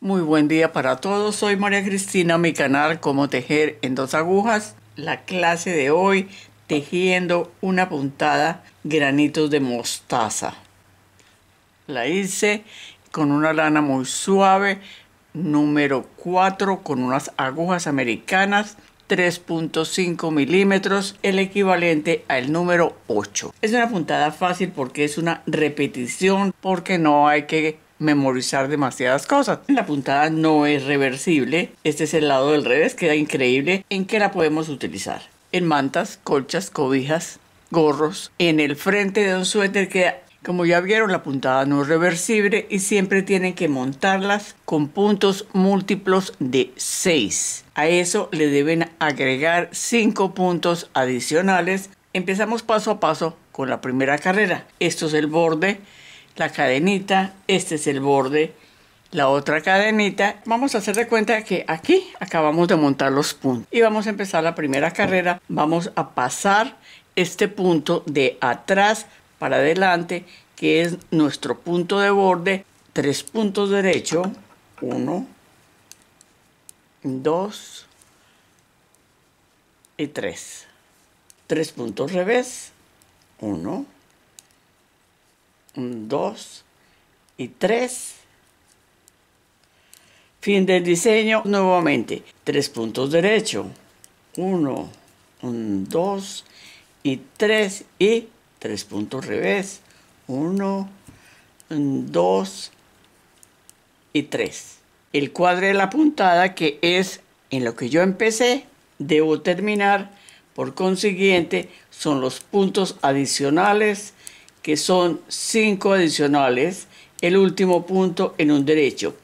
Muy buen día para todos. Soy María Cristina, mi canal Cómo Tejer en Dos Agujas. La clase de hoy, tejiendo una puntada granitos de mostaza. La hice con una lana muy suave, número 4, con unas agujas americanas 3.5 milímetros, el equivalente al número 8. Es una puntada fácil porque es una repetición, porque no hay que memorizar demasiadas cosas. La puntada no es reversible, este es el lado del revés, queda increíble. ¿En qué la podemos utilizar? En mantas, colchas, cobijas, gorros, en el frente de un suéter queda como ya vieron, la puntada no es reversible y siempre tienen que montarlas con puntos múltiplos de 6. A eso le deben agregar 5 puntos adicionales. Empezamos paso a paso con la primera carrera. Esto es el borde la cadenita, este es el borde, la otra cadenita. Vamos a hacer de cuenta que aquí acabamos de montar los puntos y vamos a empezar la primera carrera. Vamos a pasar este punto de atrás para adelante, que es nuestro punto de borde, tres puntos derecho, uno, dos y tres. Tres puntos revés, uno, un 2 y 3. Fin del diseño nuevamente. Tres puntos derecho. 1, un 2 y 3 y tres puntos revés. 1, 2 y 3. El cuadro de la puntada que es en lo que yo empecé, debo terminar. Por consiguiente, son los puntos adicionales que son cinco adicionales, el último punto en un derecho.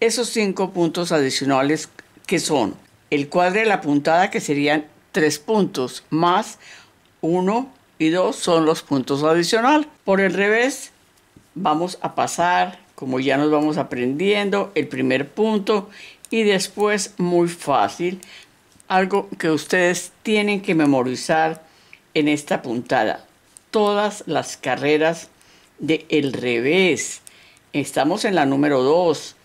Esos cinco puntos adicionales que son el cuadro de la puntada, que serían tres puntos, más uno y dos son los puntos adicionales. Por el revés, vamos a pasar, como ya nos vamos aprendiendo, el primer punto y después, muy fácil, algo que ustedes tienen que memorizar en esta puntada todas las carreras de El Revés. Estamos en la número 2.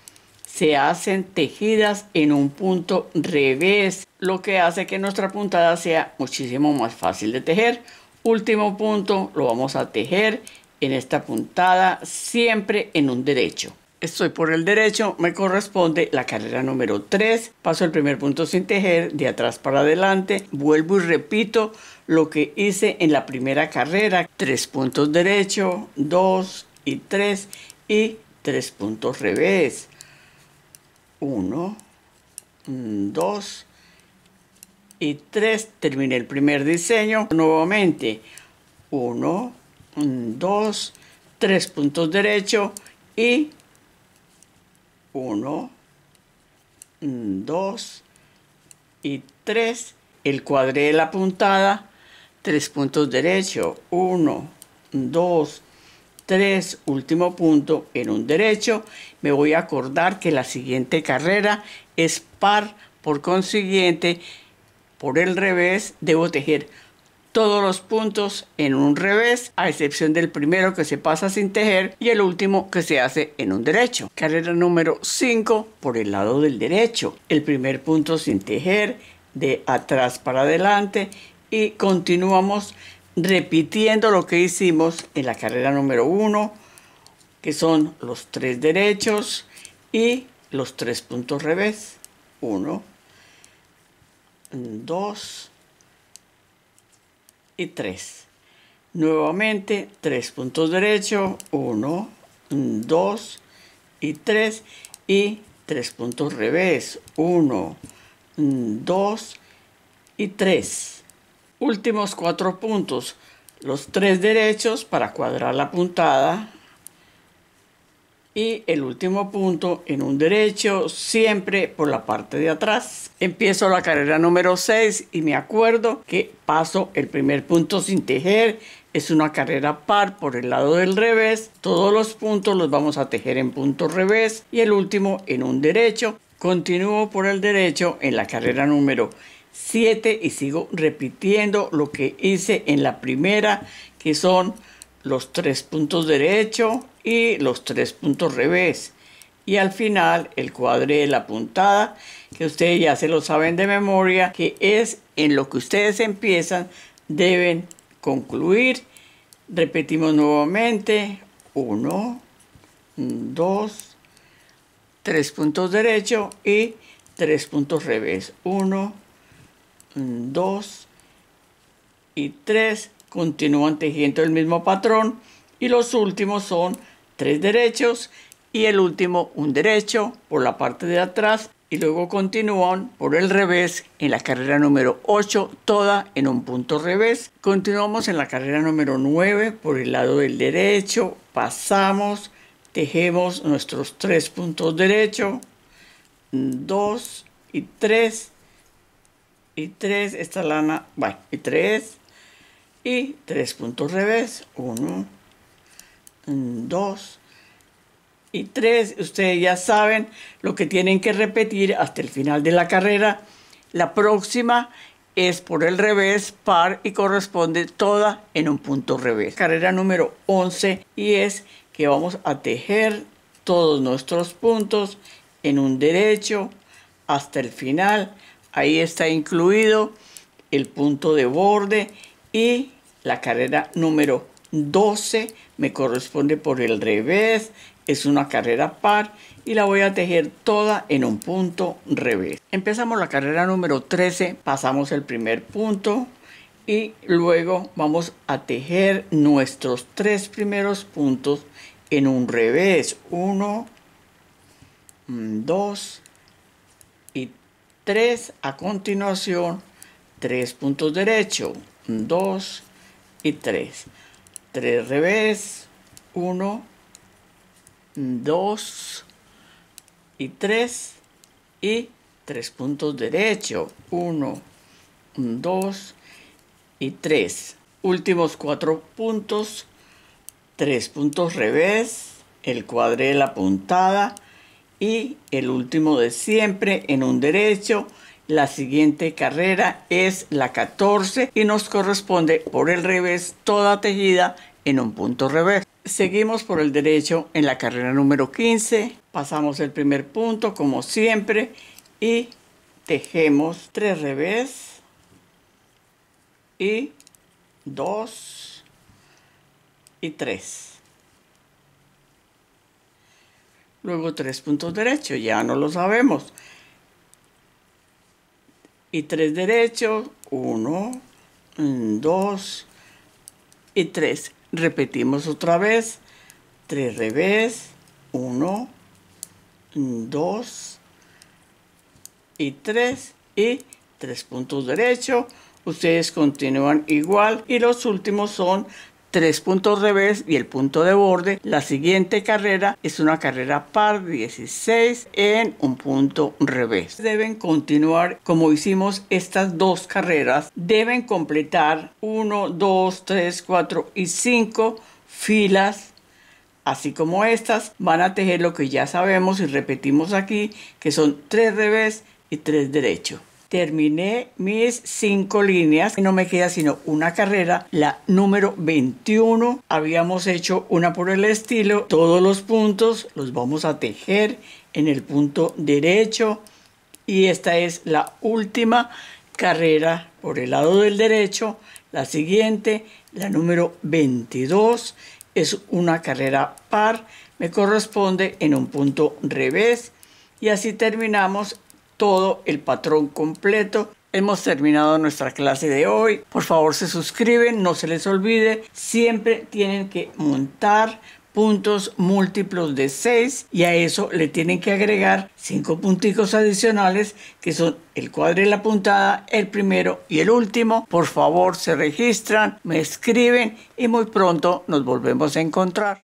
Se hacen tejidas en un punto revés, lo que hace que nuestra puntada sea muchísimo más fácil de tejer. Último punto, lo vamos a tejer en esta puntada siempre en un derecho. Estoy por el derecho, me corresponde la carrera número 3. Paso el primer punto sin tejer, de atrás para adelante. Vuelvo y repito lo que hice en la primera carrera. 3 puntos derecho, 2 y 3 y 3 puntos revés. 1, 2 y 3. Terminé el primer diseño. Nuevamente 1, 2, 3 puntos derecho y 1, 2 mm, y 3. El cuadré de la puntada, 3 puntos derecho, 1, 2, 3, último punto en un derecho. Me voy a acordar que la siguiente carrera es par, por consiguiente, por el revés debo tejer todos los puntos en un revés, a excepción del primero que se pasa sin tejer y el último que se hace en un derecho. Carrera número 5 por el lado del derecho. El primer punto sin tejer, de atrás para adelante y continuamos repitiendo lo que hicimos en la carrera número 1, que son los tres derechos y los tres puntos revés. 1, 2, y 3. Nuevamente, 3 puntos derecho 1, 2 y 3. Y 3 puntos revés, 1, 2 y 3. Últimos 4 puntos, los 3 derechos para cuadrar la puntada, y el último punto, en un derecho, siempre por la parte de atrás. Empiezo la carrera número 6 y me acuerdo que paso el primer punto sin tejer. Es una carrera par por el lado del revés. Todos los puntos los vamos a tejer en punto revés. Y el último en un derecho. Continúo por el derecho en la carrera número 7 y sigo repitiendo lo que hice en la primera, que son los tres puntos derecho y los tres puntos revés. Y al final el cuadre de la puntada, que ustedes ya se lo saben de memoria, que es en lo que ustedes empiezan, deben concluir. Repetimos nuevamente, uno, dos, tres puntos derecho y tres puntos revés. uno, dos y tres continúan tejiendo el mismo patrón y los últimos son tres derechos y el último un derecho por la parte de atrás y luego continúan por el revés en la carrera número 8, toda en un punto revés. Continuamos en la carrera número 9 por el lado del derecho, pasamos, tejemos nuestros tres puntos derecho, 2 y 3 y 3, esta lana, bueno, y 3 y tres puntos revés, uno, mm, dos y tres. Ustedes ya saben lo que tienen que repetir hasta el final de la carrera. La próxima es por el revés, par y corresponde toda en un punto revés. Carrera número 11 y es que vamos a tejer todos nuestros puntos en un derecho hasta el final. Ahí está incluido el punto de borde y la carrera número 12 me corresponde por el revés, es una carrera par y la voy a tejer toda en un punto revés. Empezamos la carrera número 13, pasamos el primer punto y luego vamos a tejer nuestros tres primeros puntos en un revés. 1, 2 mm, y 3. A continuación, 3 puntos derecho. 2, y y 3. 3 revés, 1, 2 y 3 y 3 puntos derecho. 1, 2 y 3. Últimos 4 puntos, 3 puntos revés, el cuadré de la puntada y el último de siempre en un derecho la siguiente carrera es la 14 y nos corresponde por el revés toda tejida en un punto revés. Seguimos por el derecho en la carrera número 15, pasamos el primer punto como siempre y tejemos tres revés y 2 y 3. Luego tres puntos derechos, ya no lo sabemos y 3 derechos, 1, 2 y 3. Repetimos otra vez, 3 revés, 1, 2 y 3 y 3 puntos derecho. Ustedes continúan igual y los últimos son tres puntos revés y el punto de borde. La siguiente carrera es una carrera par 16 en un punto revés. Deben continuar como hicimos estas dos carreras. Deben completar 1, 2, 3, 4 y 5 filas Así como estas, van a tejer lo que ya sabemos y repetimos aquí, que son tres revés y tres derecho terminé mis cinco líneas y no me queda sino una carrera, la número 21. Habíamos hecho una por el estilo. Todos los puntos los vamos a tejer en el punto derecho y esta es la última carrera por el lado del derecho. La siguiente, la número 22, es una carrera par, me corresponde en un punto revés y así terminamos todo el patrón completo. Hemos terminado nuestra clase de hoy. Por favor se suscriben, no se les olvide. Siempre tienen que montar puntos múltiplos de 6 y a eso le tienen que agregar 5 punticos adicionales que son el cuadro y la puntada, el primero y el último. Por favor se registran, me escriben y muy pronto nos volvemos a encontrar.